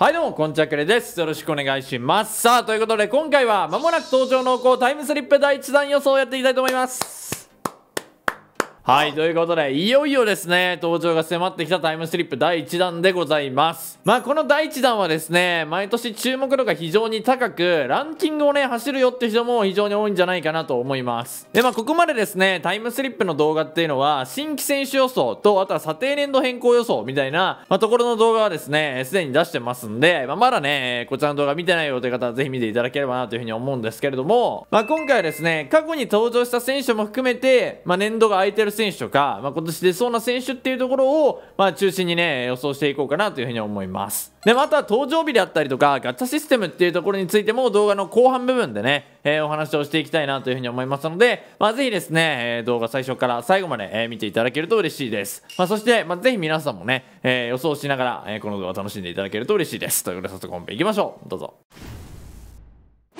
はいどうも、こんちゃくれです。よろしくお願いします。さあ、ということで今回は、まもなく登場濃厚タイムスリップ第1弾予想をやっていきたいと思います。はい、ということで、いよいよですね、登場が迫ってきたタイムスリップ第1弾でございます。まあ、この第1弾はですね、毎年注目度が非常に高く、ランキングをね、走るよって人も非常に多いんじゃないかなと思います。で、まあ、ここまでですね、タイムスリップの動画っていうのは、新規選手予想と、あとは査定年度変更予想みたいな、まあ、ところの動画はですね、すでに出してますんで、まあ、まだね、こちらの動画見てないよという方はぜひ見ていただければなというふうに思うんですけれども、まあ、今回はですね、過去に登場した選手も含めて、まあ、年度が空いてる選手選手とか、まあ、今年出そうな選手っていうところを、まあ、中心にね予想していこうかなというふうに思いますでまた登場日であったりとかガチャシステムっていうところについても動画の後半部分でね、えー、お話をしていきたいなというふうに思いますので、まあ、ぜひですね、えー、動画最初から最後まで、えー、見ていただけると嬉しいです、まあ、そして、まあ、ぜひ皆さんもね、えー、予想しながら、えー、この動画を楽しんでいただけると嬉しいですということで早速本編いきましょうどうぞ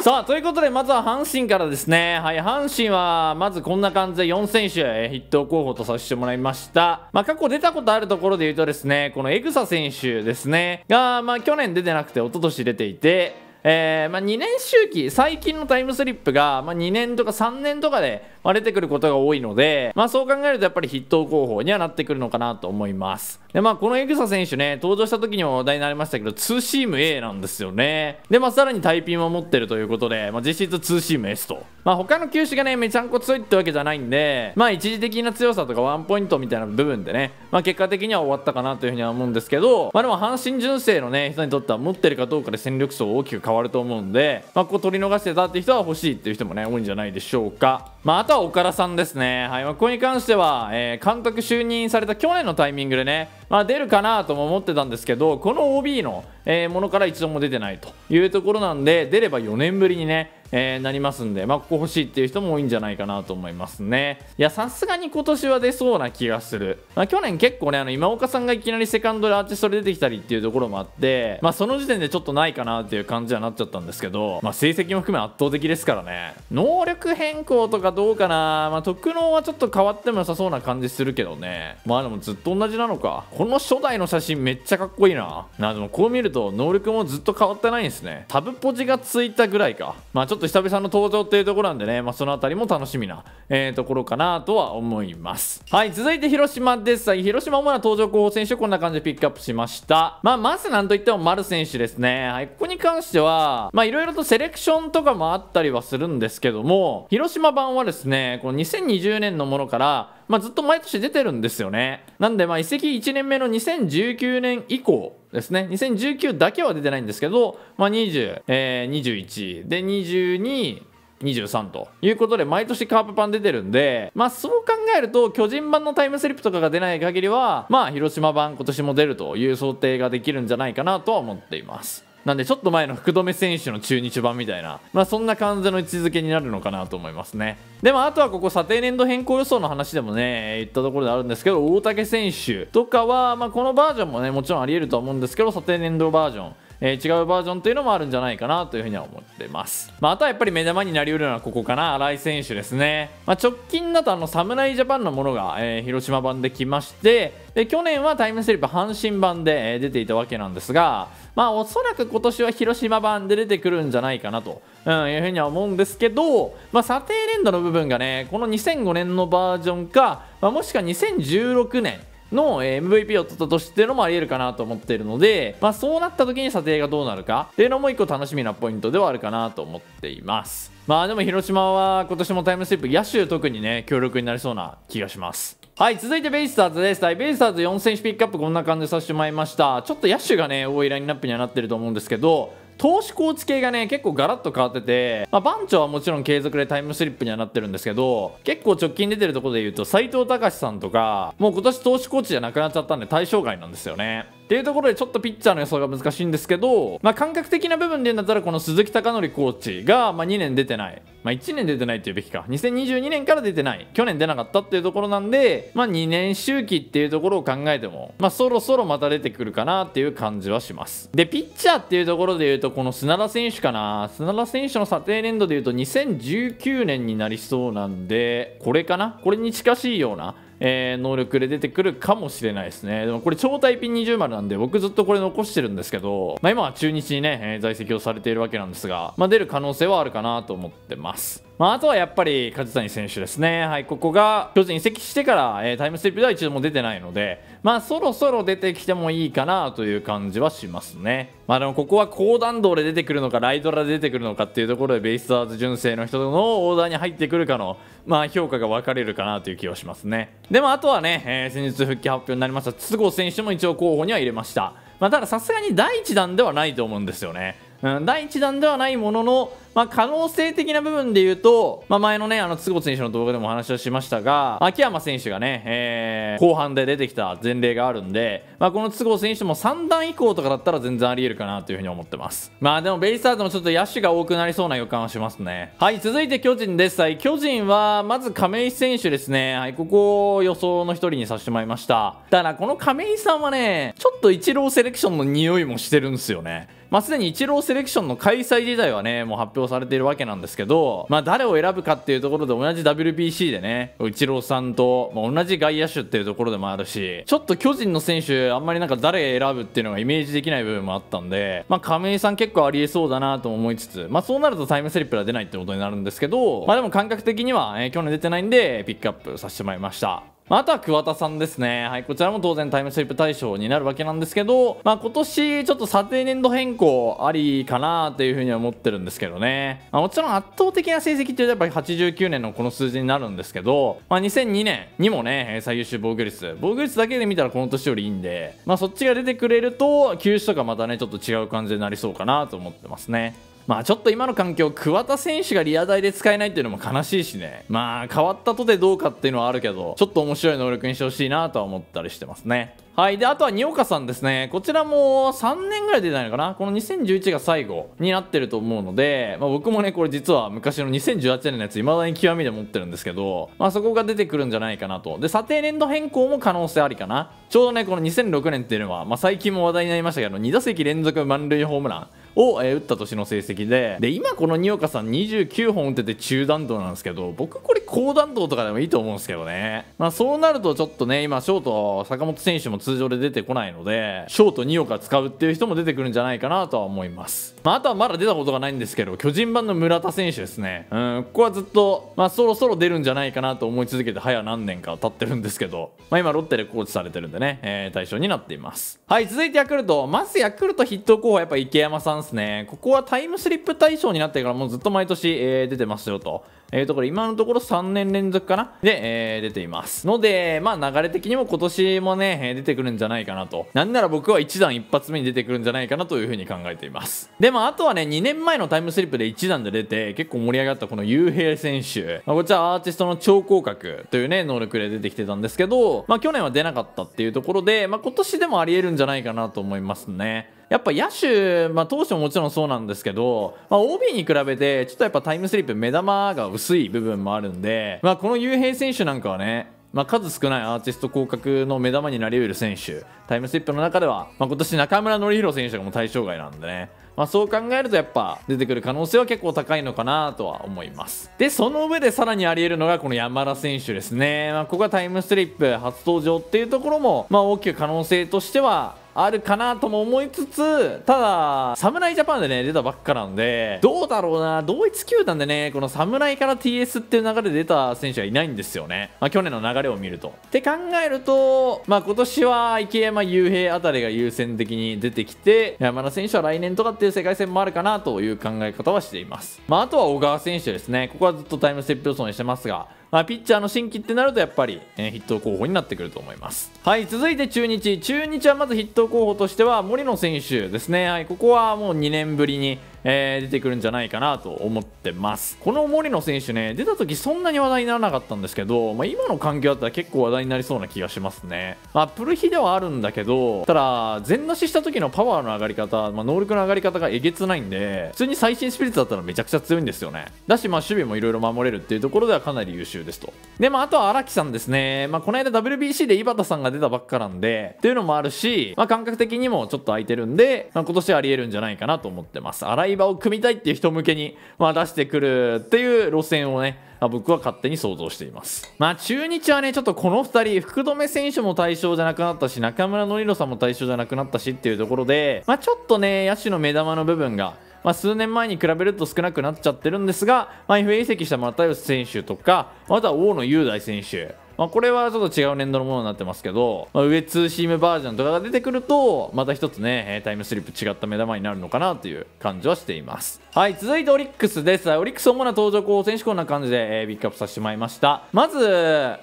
さあ、ということで、まずは阪神からですね。はい、阪神は、まずこんな感じで4選手、筆頭候補とさせてもらいました。まあ、過去出たことあるところで言うとですね、このエグサ選手ですね、が、まあ、去年出てなくて、一昨年出ていて、えーまあ、2年周期最近のタイムスリップが、まあ、2年とか3年とかで、まあ、出てくることが多いので、まあ、そう考えるとやっぱり筆頭候補にはなってくるのかなと思いますで、まあ、このエグサ選手ね、登場した時にも話題になりましたけど、ツーシーム A なんですよね。で、まあ、さらにタイピンも持ってるということで、まあ、実質ツーシーム S と。まあ、他の球種がね、めちゃんこ強いってわけじゃないんで、まあ、一時的な強さとかワンポイントみたいな部分でね、まあ、結果的には終わったかなというふうには思うんですけど、まあ、でも、阪神純正のね、人にとっては持ってるかどうかで戦力層大きく変わると思うんで、まあ、ここ取り逃してたって人は欲しいっていう人もね、多いんじゃないでしょうか。まあ、あとは岡田さんですね。はい、まあ、ここに関しては、えー、監督就任された去年のタイミングでね、まあ、出るかなとも思ってたんですけどこの OB の、えものから一度も出てないというところなんで出れば4年ぶりにねえー、なりますんで、まあ、ここ欲しいっていう人も多いんじゃないかなと思いますね。いや、さすがに今年は出そうな気がする。まあ、去年結構ね、あの、今岡さんがいきなりセカンドでアーティストで出てきたりっていうところもあって、まあ、その時点でちょっとないかなっていう感じはなっちゃったんですけど、まあ、成績も含め圧倒的ですからね。能力変更とかどうかなまあ、特能はちょっと変わっても良さそうな感じするけどね。まあ、でもずっと同じなのか。この初代の写真めっちゃかっこいいななでもこう見ると能力もずっと変わってないんですねタブポジがついたぐらいかまあちょっと久々の登場っていうところなんでねまあその辺りも楽しみな、えー、ところかなとは思いますはい続いて広島です広島主な登場候補選手こんな感じでピックアップしましたまあまずなんといっても丸選手ですねはいここに関してはまあいろいろとセレクションとかもあったりはするんですけども広島版はですねこの2020年のものからまあ、ずっと毎年出てるんですよね。なんで、まあ、移籍1年目の2019年以降ですね、2019だけは出てないんですけど、まあ、20、えー、21、で、22、23ということで毎年カープ版出てるんでまあそう考えると巨人版のタイムスリップとかが出ない限りはまあ広島版今年も出るという想定ができるんじゃないかなとは思っていますなんでちょっと前の福留選手の中日版みたいな、まあ、そんな感じの位置づけになるのかなと思いますね。でもあとはここ査定年度変更予想の話でもね、言ったところであるんですけど、大竹選手とかは、まあ、このバージョンもね、もちろんあり得ると思うんですけど、査定年度バージョン。えー、違うバージョンというのもあるんじゃないかなというふうには思ってます、まあ、あとはやっぱり目玉になりうるのはここかな新井選手ですね、まあ、直近だとあの侍ジャパンのものが、えー、広島版で来ましてで去年はタイムスリップ阪神版で、え出ていたわけなんですがまあおそらく今年は広島版で出てくるんじゃないかなと、うん、いうふうには思うんですけど、まあ、査定連打の部分がねこの2005年のバージョンか、まあ、もしくは2016年の MVP を取った年っていうのもあり得るかなと思っているので、まあ、そうなった時に査定がどうなるかっていうのも一個楽しみなポイントではあるかなと思っていますまあでも広島は今年もタイムスリップ野手特にね強力になりそうな気がしますはい、続いてベイスターズです。はい、ベイスターズ4選手ピックアップこんな感じでさせてもらいました。ちょっと野手がね、多いラインナップにはなってると思うんですけど、投資構築系がね結構ガラッと変わってて、まあ、番長はもちろん継続でタイムスリップにはなってるんですけど結構直近出てるところで言うと斎藤隆さんとかもう今年投資コーチじゃなくなっちゃったんで対象外なんですよねっていうところでちょっとピッチャーの予想が難しいんですけど、まあ、感覚的な部分で言うんだったらこの鈴木貴則コーチが、まあ、2年出てない、まあ、1年出てないっていうべきか2022年から出てない去年出なかったっていうところなんで、まあ、2年周期っていうところを考えても、まあ、そろそろまた出てくるかなっていう感じはしますでピッチャーっていうところで言うとこの砂田選手かな砂田選手の査定年度で言うと2019年になりそうなんでこれかなこれに近しいようなえー、能力で出てくるかもしれないですね。でもこれ超大ピン20丸なんで、僕ずっとこれ残してるんですけど、まあ、今は中日にね、えー、在籍をされているわけなんですが、まあ、出る可能性はあるかなと思ってます。まあ、あとはやっぱり梶谷選手ですね、はい、ここが巨人移籍してから、えー、タイムスリップでは一度も出てないので、まあ、そろそろ出てきてもいいかなという感じはしますね。まあ、でもここは高弾道で出てくるのか、ライドラで出てくるのかっていうところで、ベイスターズ純正の人のオーダーに入ってくるかの、まあ、評価が分かれるかなという気はしますね。でもあとはね、えー、先日復帰発表になりました筒香選手も一応候補には入れました。まあ、たださすがに第1弾ではないと思うんですよね。うん、第1弾ではないものの、まあ、可能性的な部分で言うと、まあ、前のね、あの、都合選手の動画でも話をしましたが、秋山選手がね、えー、後半で出てきた前例があるんで、まあ、この都合選手も3段以降とかだったら全然あり得るかなというふうに思ってます。まあ、でもベイスターズもちょっと野手が多くなりそうな予感はしますね。はい、続いて巨人です。はい、巨人は、まず亀井選手ですね。はい、ここを予想の一人にさせてもらいました。ただ、この亀井さんはね、ちょっとイチローセレクションの匂いもしてるんですよね。まあ、すでにイチローセレクションの開催自体はね、もう発表表されているわけなんですけど、まあ、誰を選ぶかっていうところで同じ WBC でね、イチローさんと、まあ、同じ外野手っていうところでもあるし、ちょっと巨人の選手、あんまりなんか誰選ぶっていうのがイメージできない部分もあったんで、まあ、亀井さん結構ありえそうだなと思いつつ、まあ、そうなるとタイムスリップが出ないってことになるんですけど、まあ、でも感覚的には、えー、去年出てないんで、ピックアップさせてもらいました。あとは桑田さんですね。はい、こちらも当然タイムスリップ対象になるわけなんですけど、まあ今年ちょっと査定年度変更ありかなというふうには思ってるんですけどね。まあ、もちろん圧倒的な成績っていうとやっぱり89年のこの数字になるんですけど、まあ2002年にもね、最優秀防御率、防御率だけで見たらこの年よりいいんで、まあそっちが出てくれると、球種とかまたね、ちょっと違う感じになりそうかなと思ってますね。まあちょっと今の環境桑田選手がリア台で使えないっていうのも悲しいしねまあ変わったとてどうかっていうのはあるけどちょっと面白い能力にしてほしいなとは思ったりしてますねはい。で、あとは、におかさんですね。こちらも3年ぐらい出てないのかなこの2011が最後になってると思うので、まあ、僕もね、これ実は昔の2018年のやつ、未だに極みで持ってるんですけど、まあそこが出てくるんじゃないかなと。で、査定年度変更も可能性ありかな。ちょうどね、この2006年っていうのは、まあ最近も話題になりましたけど、2打席連続満塁ホームラン。を、えー、打った年の成績でで今この2岡さん29本打ってて中弾道なんですけど僕これ高弾道とかでもいいと思うんですけどね、まあ、そうなるとちょっとね今ショート坂本選手も通常で出てこないのでショート2岡使うっていう人も出てくるんじゃないかなとは思います、まあ、あとはまだ出たことがないんですけど巨人版の村田選手ですねうんここはずっと、まあ、そろそろ出るんじゃないかなと思い続けて早何年か経ってるんですけど、まあ、今ロッテでコーチされてるんでね、えー、対象になっていますはい続いてヤクルトまずヤクルト筆頭候補やっぱ池山さんなすね。ここはタイムスリップ対象になってからもうずっと毎年、えー、出てますよと。えー、ところ今のところ3年連続かなで、えー、出ています。ので、まあ流れ的にも今年もね、出てくるんじゃないかなと。なんなら僕は1段1発目に出てくるんじゃないかなというふうに考えています。で、まああとはね、2年前のタイムスリップで1段で出て、結構盛り上がったこの幽閉選手。まあ、こちらアーティストの超広角というね、能力で出てきてたんですけど、まあ去年は出なかったっていうところで、まあ今年でもあり得るんじゃないかなと思いますね。やっぱ野手、まあ、当初ももちろんそうなんですけど、まあ、OB に比べてちょっとやっぱタイムスリップ目玉が薄い部分もあるんで、まあ、この雄平選手なんかはねまあ、数少ないアーティスト降格の目玉になり得る選手タイムスリップの中では、まあ、今年中村紀弘選手がも対象外なんでね、まあ、そう考えるとやっぱ出てくる可能性は結構高いのかなとは思いますでその上でさらにあり得るのがこの山田選手ですね、まあ、ここはタイムスリップ初登場っていうところも、まあ、大きく可能性としてはあるかなとも思いつつただ侍ジャパンでね出たばっかなんでどうだろうな同一球団でねこの侍から TS っていう流れで出た選手はいないんですよね、まあ、去年の流れを見るとって考えるとまあ今年は池山雄平あたりが優先的に出てきて山田選手は来年とかっていう世界戦もあるかなという考え方はしていますまああとは小川選手ですねここはずっとタイムステップ予想にしてますがまあ、ピッチャーの新規ってなるとやっぱり、えヒット候補になってくると思います。はい、続いて中日。中日はまずヒット候補としては森野選手ですね。はい、ここはもう2年ぶりにえー、出てくるんじゃないかなと思ってますこの森野選手ね出た時そんなに話題にならなかったんですけど、まあ、今の環境だったら結構話題になりそうな気がしますね、まあ、プルヒではあるんだけどただ全出しした時のパワーの上がり方、まあ、能力の上がり方がえげつないんで普通に最新スピリッツだったらめちゃくちゃ強いんですよねだしまあ守備もいろいろ守れるっていうところではかなり優秀ですとでまああとは荒木さんですね、まあ、この間 WBC で井端さんが出たばっかなんでっていうのもあるし、まあ、感覚的にもちょっと空いてるんで、まあ、今年はありえるんじゃないかなと思ってます荒井対馬を組みたいっていう人向けに、まあ、出してくるっていう路線をね、まあ、僕は勝手に想像しています。まあ中日はね、ちょっとこの2人、福留選手も対象じゃなくなったし、中村典弘さんも対象じゃなくなったしっていうところで、まあ、ちょっとね、野手の目玉の部分が、まあ、数年前に比べると少なくなっちゃってるんですが、まあ、FA 移籍した又吉選手とか、また大野雄大選手、まあ、これはちょっと違う年度のものになってますけど、まあ、上ツーシームバージョンとかが出てくるとまた一つねタイムスリップ違った目玉になるのかなという感じはしていますはい続いてオリックスですオリックス主な登場候選手こんな感じで、えー、ピックアップさせてもらいましたまず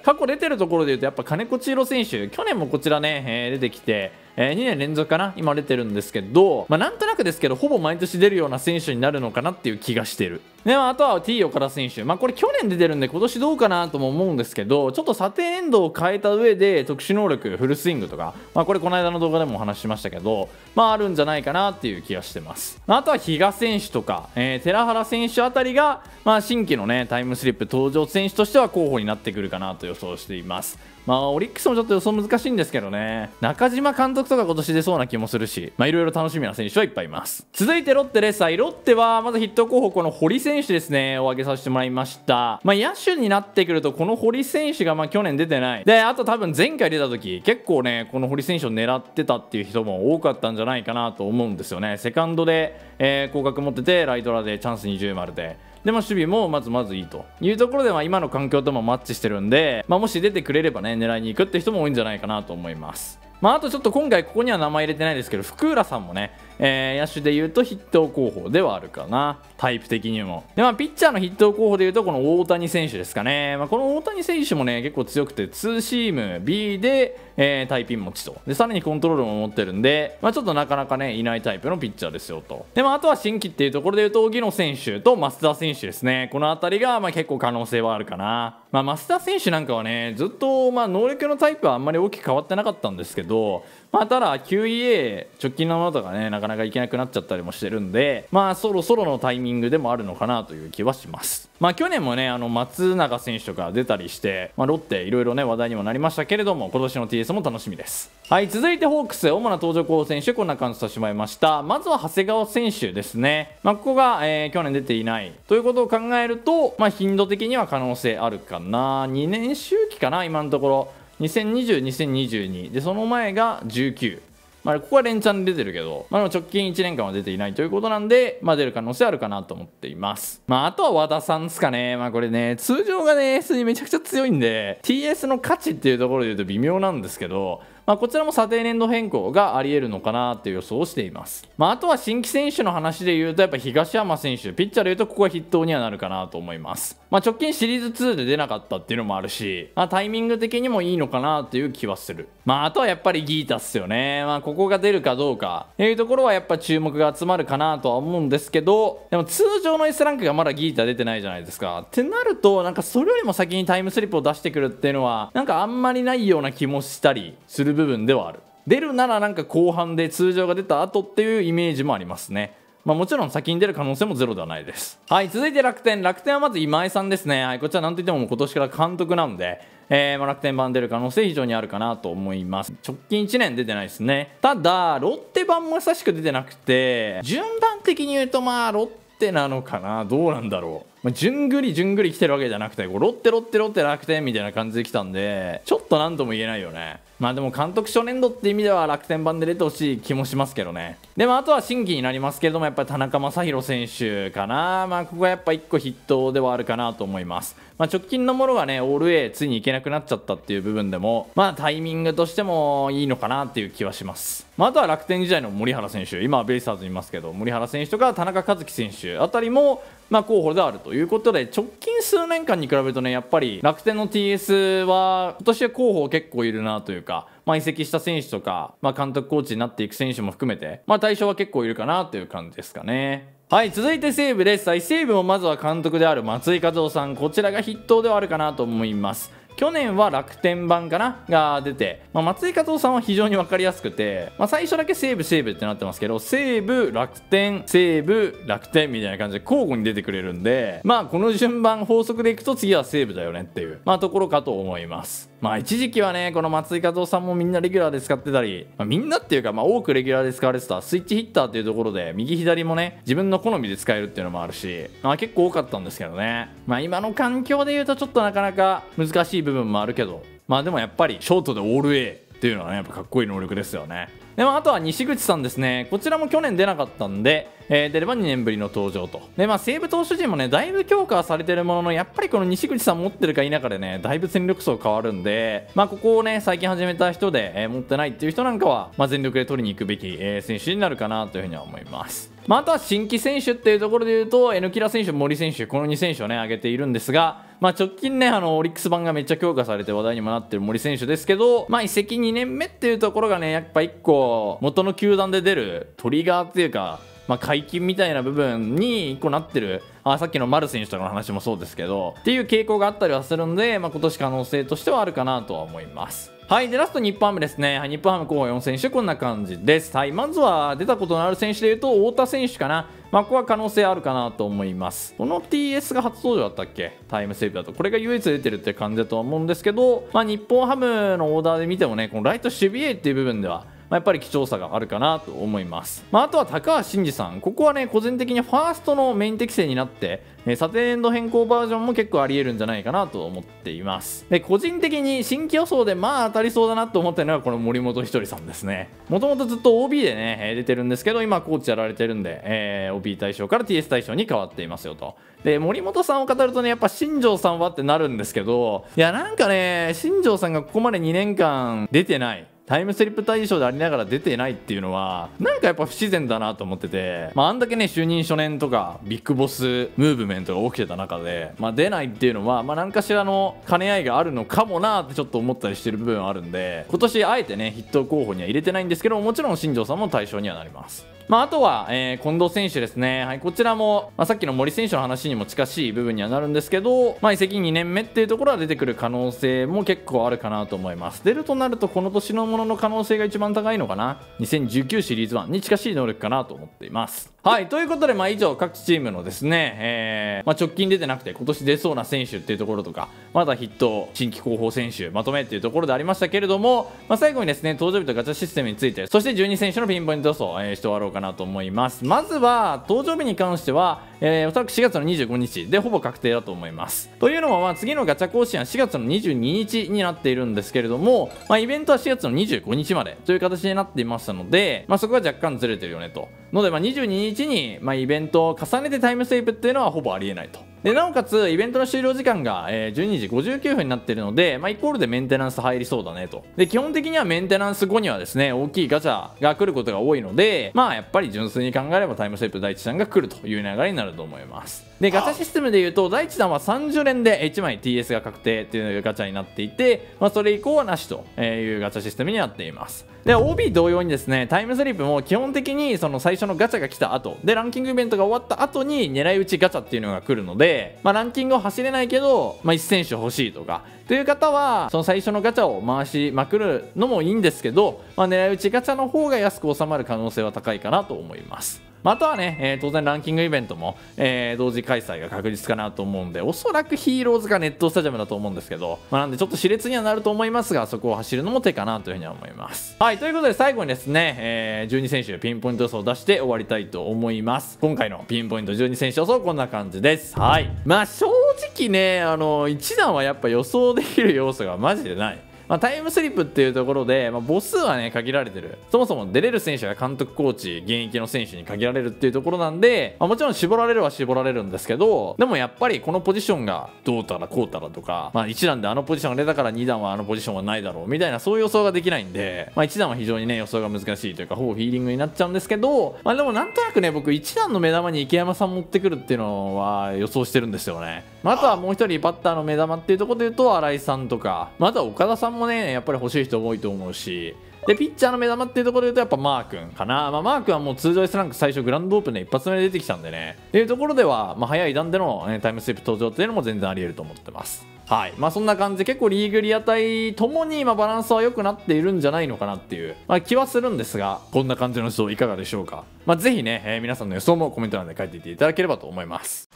過去出てるところでいうとやっぱ金子千尋選手去年もこちらね、えー、出てきてえー、2年連続かな今出てるんですけど、まあ、なんとなくですけどほぼ毎年出るような選手になるのかなっていう気がしてるで、まあ、あとは T 岡田選手、まあ、これ去年出てるんで今年どうかなとも思うんですけどちょっと査定エンドを変えた上で特殊能力フルスイングとか、まあ、これこの間の動画でもお話ししましたけど、まあ、あるんじゃないかなっていう気がしてますあとは比嘉選手とか、えー、寺原選手あたりが、まあ、新規の、ね、タイムスリップ登場選手としては候補になってくるかなと予想していますまあ、オリックスもちょっと予想難しいんですけどね、中島監督とか今年出そうな気もするし、まあ、いろいろ楽しみな選手はいっぱいいます。続いてロッテです。ロッテは、まずヒット候補、この堀選選手ですね、お挙げさせてもらいました。まあ、野手になってくると、この堀選手がまあ去年出てない。で、あと多分前回出た時、結構ね、この堀選手を狙ってたっていう人も多かったんじゃないかなと思うんですよね。セカンドで、えー、広角持ってて、ライトラでチャンス20丸で。でも守備もまずまずいいというところで、は今の環境ともマッチしてるんで、まあ、もし出てくれればね、狙いに行くって人も多いんじゃないかなと思います。まあ、あとちょっと今回ここには名前入れてないですけど、福浦さんもね、えー、野手でいうと筆頭候補ではあるかなタイプ的にもで、まあ、ピッチャーの筆頭候補でいうとこの大谷選手ですかね、まあ、この大谷選手もね結構強くてツーシーム B で、えー、タイピン持ちとでさらにコントロールも持ってるんで、まあ、ちょっとなかなかねいないタイプのピッチャーですよとで、まあ、あとは新規っていうところでいうと荻野選手と増田選手ですねこの辺りがまあ結構可能性はあるかな、まあ、増田選手なんかはねずっとまあ能力のタイプはあんまり大きく変わってなかったんですけど、まあ、ただ QEA 直近のものとかねなかかなか行けなくなっちゃったりもしてるんでまあそろそろのタイミングでもあるのかなという気はしますまあ去年もねあの松永選手とか出たりして、まあ、ロッテいろいろね話題にもなりましたけれども今年の TS も楽しみですはい続いてホークス主な登場候補選手こんな感じとしまいましたまずは長谷川選手ですね、まあ、ここが、えー、去年出ていないということを考えると、まあ、頻度的には可能性あるかな2年周期かな今のところ2020、2022でその前が19まあ、ここは連チャンで出てるけど、まあ、直近1年間は出ていないということなんで、まあ、出る可能性あるかなと思っています。まあ、あとは和田さんですかね。まあ、これね、通常がね、S にめちゃくちゃ強いんで、TS の価値っていうところで言うと微妙なんですけど、まあ、こちらも査定年度変更がありえるのかなという予想をしています、まあ、あとは新規選手の話で言うとやっぱ東山選手ピッチャーでいうとここが筆頭にはなるかなと思います、まあ、直近シリーズ2で出なかったっていうのもあるし、まあ、タイミング的にもいいのかなという気はする、まあ、あとはやっぱりギータっすよね、まあ、ここが出るかどうかというところはやっぱ注目が集まるかなとは思うんですけどでも通常の S ランクがまだギータ出てないじゃないですかってなるとなんかそれよりも先にタイムスリップを出してくるっていうのはなんかあんまりないような気もしたりする部分ではある出るならなんか後半で通常が出た後っていうイメージもありますねまあ、もちろん先に出る可能性もゼロではないです。はい、続いて楽天。楽天はまず今井さんですね。はい、こちらなんといっても今年から監督なんで、えー、まあ、楽天版出る可能性非常にあるかなと思います。直近1年出てないですね。ただ、ロッテ版も優しく出てなくて、順番的に言うとまあ、ロッテてなのかなどうなんだろう、まあ、じゅんぐりじゅんぐり来てるわけじゃなくてこうロッテロッテロッテ楽天みたいな感じで来たんでちょっと何とも言えないよねまあでも監督初年度って意味では楽天版で出てほしい気もしますけどねでもあとは新規になりますけれどもやっぱり田中将大選手かなまあここはやっぱ1個筆頭ではあるかなと思いますまあ、直近のものがねオール A ついに行けなくなっちゃったっていう部分でもまあタイミングとしてもいいのかなっていう気はします、まあ、あとは楽天時代の森原選手今はベイスターズにいますけど森原選手とか田中和樹選手あたりもまあ候補であるということで直近数年間に比べるとねやっぱり楽天の TS は今年は候補結構いるなというかまあ、移籍した選手とか、まあ、監督コーチになっていく選手も含めて、まあ、対象は結構いるかなという感じですかね。はい、続いて西武です。西武もまずは監督である松井和夫さん、こちらが筆頭ではあるかなと思います。去年は楽天版かなが出て、まあ、松井和夫さんは非常に分かりやすくて、まあ、最初だけ西武西武ってなってますけど西武楽天西武楽天みたいな感じで交互に出てくれるんでまあこの順番法則でいくと次は西武だよねっていう、まあ、ところかと思いますまあ一時期はねこの松井和夫さんもみんなレギュラーで使ってたり、まあ、みんなっていうかまあ多くレギュラーで使われてたスイッチヒッターっていうところで右左もね自分の好みで使えるっていうのもあるし、まあ、結構多かったんですけどねまあ今の環境で言うとちょっとなかなか難しい部分もあるけどまあでもやっぱりショートでオール A っていうのはねやっぱかっこいい能力ですよねでもあとは西口さんですねこちらも去年出なかったんでえー、出れば2年ぶりの登場と。で、まあ、西武投手陣もね、だいぶ強化されてるものの、やっぱりこの西口さん持ってるか否かでね、だいぶ戦力層変わるんで、まあ、ここをね、最近始めた人で、えー、持ってないっていう人なんかは、まあ、全力で取りに行くべき、えー、選手になるかなというふうには思います。まあ、あとは新規選手っていうところで言うと、キラ選手、森選手、この2選手をね、挙げているんですが、まあ、直近ね、あの、オリックス版がめっちゃ強化されて話題にもなってる森選手ですけど、まあ、移籍2年目っていうところがね、やっぱ1個、元の球団で出るトリガーっていうか、まあ、解禁みたいな部分に一個なってるあさっきの丸選手とかの話もそうですけどっていう傾向があったりはするんで、まあ、今年可能性としてはあるかなとは思いますはいでラスト日本ハムですね、はい、日本ハム候補4選手こんな感じですはいまずは出たことのある選手でいうと太田選手かなまあ、ここは可能性あるかなと思います。この TS が初登場だったっけタイムセーブだと。これが唯一出てるって感じだとは思うんですけど、まあ、日本ハムのオーダーで見てもね、このライト守備 A っていう部分では、まあ、やっぱり貴重さがあるかなと思います、まあ、あとは高橋真司さんここはね個人的にファーストのメイン適正になって、えサテンエンド変更バージョンも結構ありえるんじゃないかなと思っていますで個人的に新規予想でまあ当たりそうだなと思ったのがこの森本ひとりさんですねもともとずっと OB でね出てるんですけど今コーチやられてるんで、えー、OB 対象から TS 対象に変わっていますよとで森本さんを語るとねやっぱ新庄さんはってなるんですけどいやなんかね新庄さんがここまで2年間出てないタイムスリップ対象でありながら出てないっていうのは、なんかやっぱ不自然だなと思ってて、まあ、あんだけね、就任初年とか、ビッグボスムーブメントが起きてた中で、まあ、出ないっていうのは、まあ、何かしらの兼ね合いがあるのかもなってちょっと思ったりしてる部分はあるんで、今年あえてね、筆頭候補には入れてないんですけども、もちろん新庄さんも対象にはなります。まあ、あとは、えー、近藤選手ですね、はい、こちらも、まあ、さっきの森選手の話にも近しい部分にはなるんですけど、まあ、移籍2年目っていうところは出てくる可能性も結構あるかなと思います出るとなるとこの年のものの可能性が一番高いのかな2019シリーズ1に近しい能力かなと思っていますはいということで、まあ、以上各チームのですね、えー、まあ、直近出てなくて今年出そうな選手っていうところとかまだヒット、新規候補選手まとめっていうところでありましたけれども、まあ、最後にですね登場日とガチャシステムについてそして12選手のピンポイント予想、えー、して終わろうかなと思いますまずは登場日に関しては、えー、おそらく4月の25日でほぼ確定だと思いますというのも、まあ、次のガチャ更新は4月の22日になっているんですけれども、まあ、イベントは4月の25日までという形になっていましたので、まあ、そこは若干ずれてるよねとので、まあ、22日に、まあ、イベントを重ねてタイムスイープっていうのはほぼありえないとでなおかつイベントの終了時間が、えー、12時59分になってるので、まあ、イコールでメンテナンス入りそうだねとで基本的にはメンテナンス後にはですね大きいガチャが来ることが多いのでまあやっぱり純粋に考えればタイムスープ第一弾が来るという流れになると思いますでガチャシステムでいうと第1弾は30連で1枚 TS が確定というガチャになっていて、まあ、それ以降はなしというガチャシステムになっていますで OB 同様にですねタイムスリープも基本的にその最初のガチャが来た後でランキングイベントが終わった後に狙い撃ちガチャっていうのが来るので、まあ、ランキングを走れないけど、まあ、1選手欲しいとかという方はその最初のガチャを回しまくるのもいいんですけど、まあ、狙い撃ちガチャの方が安く収まる可能性は高いかなと思いますまあ、とはね、えー、当然ランキングイベントも、えー、同時開催が確実かなと思うんで、おそらくヒーローズかネットスタジアムだと思うんですけど、まあ、なんでちょっと熾烈にはなると思いますが、そこを走るのも手かなというふうには思います。はい、ということで最後にですね、えー、12選手ピンポイント予想を出して終わりたいと思います。今回のピンポイント12選手予想こんな感じです。はい。まあ、正直ねあの1段はやっぱ予想できる要素がマジでないまあ、タイムスリップっていうところで、まあ、母数はね限られてるそもそも出れる選手や監督コーチ現役の選手に限られるっていうところなんで、まあ、もちろん絞られるは絞られるんですけどでもやっぱりこのポジションがどうたらこうたらとか、まあ、1段であのポジションが出たから2段はあのポジションはないだろうみたいなそういう予想ができないんで、まあ、1段は非常にね予想が難しいというかほぼフィーリングになっちゃうんですけど、まあ、でもなんとなくね僕1段の目玉に池山さん持ってくるっていうのは予想してるんですよね、まあ、あとはもう一人バッターの目玉っていうところで言うと新井さんとか、まあ、あとは岡田さんもねやっぱり欲しい人多いと思うしでピッチャーの目玉っていうところで言うとやっぱマー君かな、まあ、マー君はもう通常 S ランク最初グランドオープンで一発目で出てきたんでねっていうところでは、まあ、早い段での、ね、タイムスリップ登場っていうのも全然ありえると思ってますはいまあそんな感じで結構リーグリア対ともに今バランスは良くなっているんじゃないのかなっていう、まあ、気はするんですがこんな感じの予想いかがでしょうか、まあ、ぜひね、えー、皆さんの予想もコメント欄で書いていていただければと思います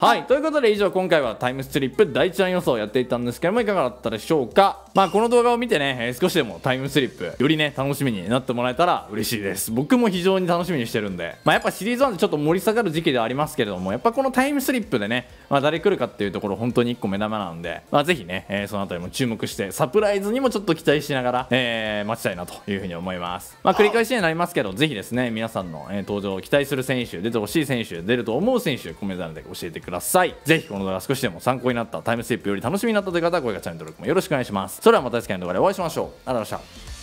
はい。ということで以上、今回はタイムスリップ大ちゃん予想をやっていたんですけども、いかがだったでしょうかまあ、この動画を見てね、えー、少しでもタイムスリップ、よりね、楽しみになってもらえたら嬉しいです。僕も非常に楽しみにしてるんで。まあ、やっぱシリーズ1でちょっと盛り下がる時期ではありますけれども、やっぱこのタイムスリップでね、まあ、誰来るかっていうところ、本当に1個目玉なんで、まあ、ぜひね、えー、そのあたりも注目して、サプライズにもちょっと期待しながら、えー、待ちたいなというふうに思います。まあ、繰り返しになりますけど、ぜひですね、皆さんの、え登場を期待する選手、出てほしい選手、出ると思う選手、コメント欄で教えてください。くださいぜひこの動画少しでも参考になったタイムスリップより楽しみになったという方は高評価チャンネル登録もよろしくお願いしますそれではまた次回の動画でお会いしましょうありがとうございました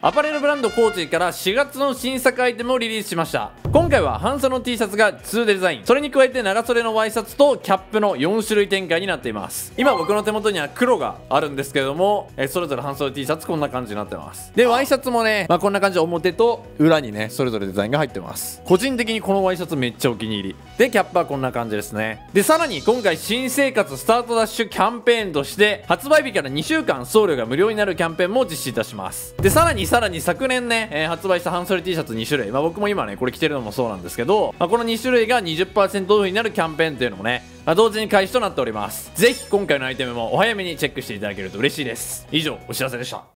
アパレルブランドコーチから4月の新作アイテムをリリースしました。今回は半袖の T シャツが2デザイン、それに加えて長袖のワイシャツとキャップの4種類展開になっています。今僕の手元には黒があるんですけれども、えそれぞれ半袖 T シャツこんな感じになってます。で、ワイシャツもね、まあ、こんな感じ表と裏にね、それぞれデザインが入ってます。個人的にこのワイシャツめっちゃお気に入り。で、キャップはこんな感じですね。で、さらに今回新生活スタートダッシュキャンペーンとして、発売日から2週間送料が無料になるキャンペーンも実施いたします。で、さらにさらに昨年ね、えー、発売した半袖 T シャツ2種類、まあ、僕も今ねこれ着てるのもそうなんですけど、まあ、この2種類が20%オフになるキャンペーンっていうのもね、まあ、同時に開始となっておりますぜひ今回のアイテムもお早めにチェックしていただけると嬉しいです以上お知らせでした